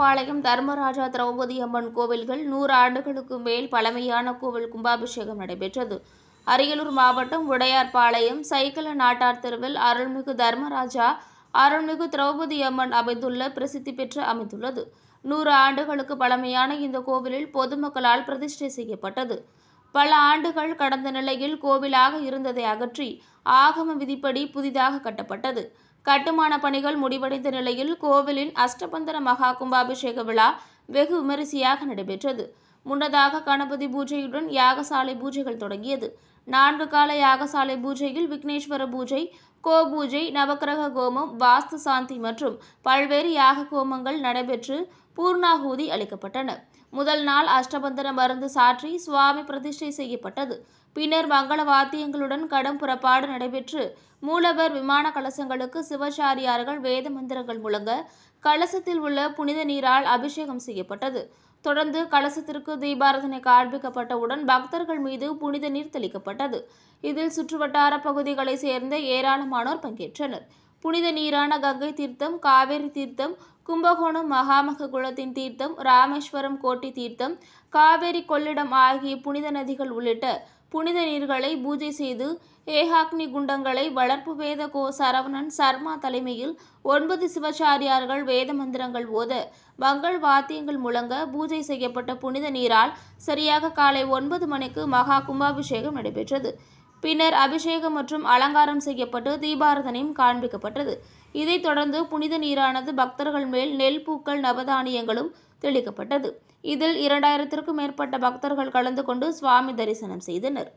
பாளையம் தர்மராஜா திரௌபதி அம்மன் கோவில்கள் நூறு ஆண்டுகளுக்கு மேல் பழமையான கோவில் கும்பாபிஷேகம் நடைபெற்றது அரியலூர் மாவட்டம் உடையார்பாளையம் சைக்கிள நாட்டார் தெருவில் அருள்மிகு தர்மராஜா அருள்மிகு திரௌபதி அம்மன் அமைந்துள்ள பிரசித்தி பெற்று அமைந்துள்ளது நூறு ஆண்டுகளுக்கு பழமையான இந்த கோவிலில் பொதுமக்களால் பிரதிஷ்டை செய்யப்பட்டது பல ஆண்டுகள் கடந்த நிலையில் கோவிலாக இருந்ததை அகற்றி ஆகம விதிப்படி புதிதாக கட்டப்பட்டது கட்டுமான பணிகள் முடிவடைந்த நிலையில் கோவிலின் அஷ்டபந்தர மகா கும்பாபிஷேக விழா வெகு விமரிசையாக நடைபெற்றது முன்னதாக கணபதி பூஜையுடன் யாகசாலை பூஜைகள் தொடங்கியது நான்கு கால யாகசாலை பூஜையில் விக்னேஸ்வர பூஜை கோபூஜை நவக்கிரக கோமம் வாஸ்து சாந்தி மற்றும் பல்வேறு யாக கோமங்கள் நடைபெற்று பூர்ணாகூதி அளிக்கப்பட்டன முதல் நாள் அஷ்டபந்தன மருந்து சாற்றி சுவாமி பிரதிஷ்டை செய்யப்பட்டது பின்னர் மங்கள வாத்தியங்களுடன் கடும் புறப்பாடு நடைபெற்று மூலவர் விமான கலசங்களுக்கு சிவச்சாரியார்கள் வேத மந்திரங்கள் முழங்க கலசத்தில் உள்ள புனித நீரால் அபிஷேகம் செய்யப்பட்டது தொடர்ந்து கலசத்திற்கு தீபாரதனை காண்பிக்கப்பட்டவுடன் பக்தர்கள் மீது புனித நீர் தெளிக்கப்பட்டது இதில் சுற்றுவட்டார பகுதிகளைச் சேர்ந்த ஏராளமான ஏராளமானோர் பங்கேற்றனர் புனித நீரான கங்கை தீர்த்தம் காவேரி தீர்த்தம் கும்பகோணம் மகாமக குளத்தின் தீர்த்தம் ராமேஸ்வரம் கோட்டி தீர்த்தம் காவேரி கொள்ளிடம் ஆகிய புனித நதிகள் உள்ளிட்ட புனித நீர்களை பூஜை செய்து ஏகாக்னி குண்டங்களை வளர்ப்பு வேத கோ சரவணன் சர்மா தலைமையில் ஒன்பது சிவச்சாரியார்கள் வேத மந்திரங்கள் ஓத மங்கள் வாத்தியங்கள் முழங்க பூஜை செய்யப்பட்ட புனித நீரால் சரியாக காலை ஒன்பது மணிக்கு மகா கும்பாபிஷேகம் நடைபெற்றது பின்னர் அபிஷேகம் மற்றும் அலங்காரம் செய்யப்பட்டு தீபாரதனையும் காண்பிக்கப்பட்டது இதைத் தொடர்ந்து புனித நீரானது பக்தர்கள் மேல் நெல் பூக்கள் நவதானியங்களும் தெளிக்கப்பட்டது இதில் இரண்டாயிரத்திற்கும் மேற்பட்ட பக்தர்கள் கலந்து கொண்டு சுவாமி தரிசனம் செய்தனர்